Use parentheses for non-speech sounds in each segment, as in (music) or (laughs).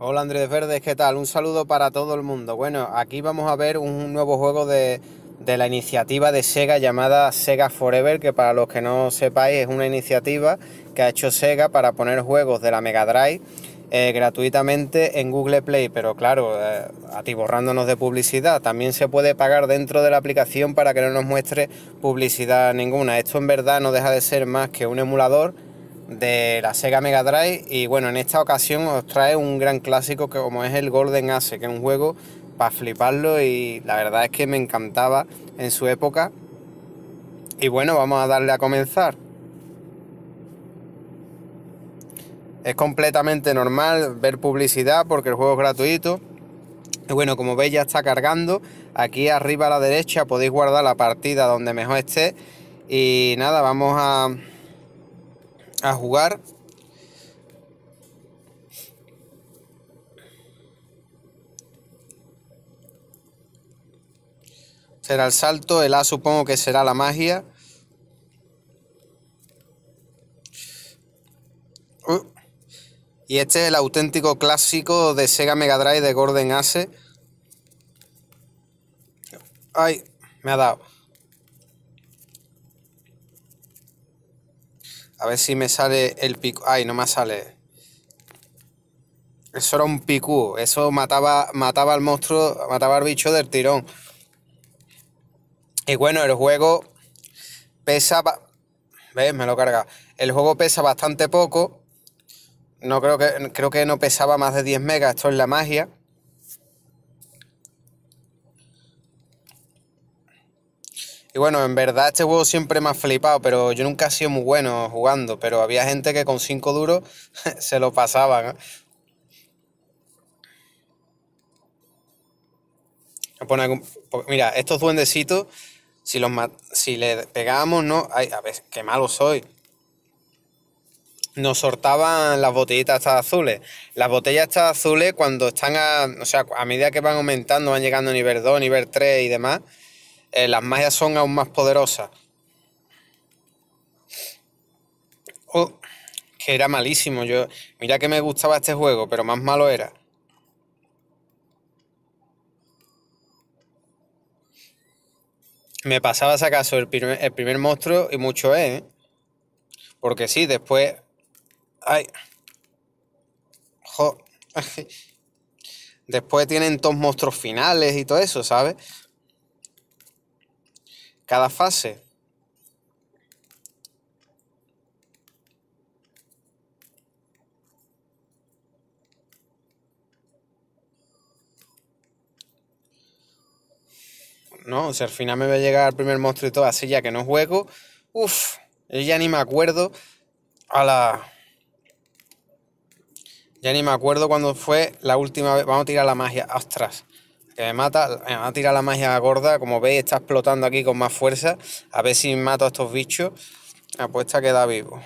Hola Andrés Verdes, ¿qué tal? Un saludo para todo el mundo. Bueno, aquí vamos a ver un nuevo juego de, la iniciativa de Sega llamada Sega Forever, que para los que no sepáis es una iniciativa que ha hecho Sega para poner juegos de la Mega Drive eh, gratuitamente en Google Play, pero claro, eh, atiborrándonos de publicidad. También se puede pagar dentro de la aplicación para que no nos muestre publicidad ninguna. Esto en verdad no deja de ser más que un emulador de la Sega Mega Drive y bueno, en esta ocasión os trae un gran clásico que como es el Golden Ace, que es un juego para fliparlo y la verdad es que me encantaba en su época. Y bueno, vamos a darle a comenzar. Es completamente normal ver publicidad porque el juego es gratuito. Y bueno, como veis ya está cargando. Aquí arriba a la derecha podéis guardar la partida donde mejor esté. Y nada, vamos a a jugar. Será el salto, el A supongo que será la magia. Uh. Y este es el auténtico clásico de Sega Mega Drive de Gordon Ace. Ay, me ha dado. A ver si me sale el pico. Ay, no me sale. Eso era un picú. Eso mataba, mataba al monstruo, mataba al bicho del tirón. Y bueno, el juego pesa... ¿Ves? Me lo carga. El juego pesa bastante poco. No creo que, creo que no pesaba más de 10 megas. Esto es la magia. Y bueno, en verdad este juego siempre me ha flipado, pero yo nunca he sido muy bueno jugando, pero había gente que con 5 duros (laughs) se lo pasaban. Mira, estos duendecitos, si, los si le pegábamos, no... Ay, a ver, qué malo soy nos sortaban las botellitas estas azules. Las botellas estas azules cuando están a, o sea, a medida que van aumentando, van llegando a nivel 2, nivel 3 y demás, eh, las magias son aún más poderosas. Oh, que era malísimo. Yo, mira que me gustaba este juego, pero más malo era. Me pasaba si acaso el primer, el primer monstruo y mucho es, ¿eh? Porque sí, después... Ay. (laughs) Después tienen dos monstruos finales y todo eso, ¿sabes? cada fase ¿no? O sea, al final me va a llegar el primer monstruo y todo, así ya que no juego. Uff, ya ni me acuerdo a la... Ya ni me acuerdo cuando fue la última vez. Vamos a tirar la magia, ostras que me mata, me va a tirar la magia gorda, como veis está explotando aquí con más fuerza, a ver si mato a estos bichos, la apuesta queda vivo.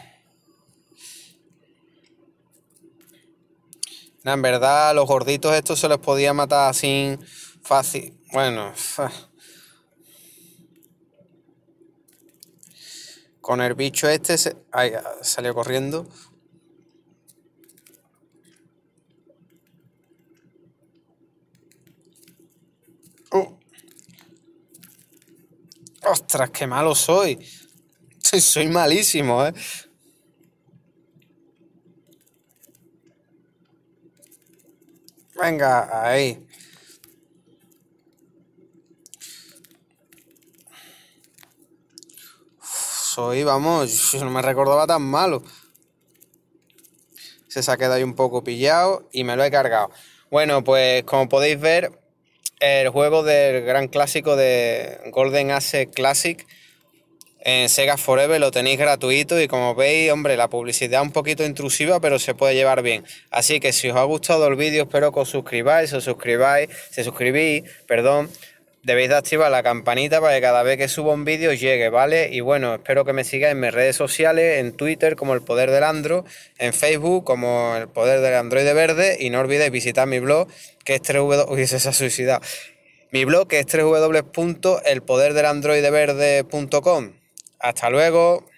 en verdad, los gorditos estos se los podía matar así fácil. Bueno, con el bicho este salió corriendo. ostras, qué malo soy. Soy malísimo, ¿eh? Venga, ahí. soy, vamos, no me recordaba tan malo. Se ha quedado ahí un poco pillado y me lo he cargado. Bueno, pues como podéis ver, el juego del gran clásico de Golden Ace Classic en Sega Forever, lo tenéis gratuito y como veis, hombre, la publicidad un poquito intrusiva, pero se puede llevar bien. Así que si os ha gustado el vídeo, espero que os suscribáis, os suscribáis, se suscribís, perdón debéis activar la campanita para que cada vez que suba un vídeo llegue, ¿vale? Y bueno, espero que me sigáis en mis redes sociales, en Twitter como El Poder del Andro, en Facebook como El Poder del Androide Verde y no olvidéis visitar mi blog que es 3W... Uy, es esa Mi blog que es www.elpoderdelandroideverde.com. Hasta luego.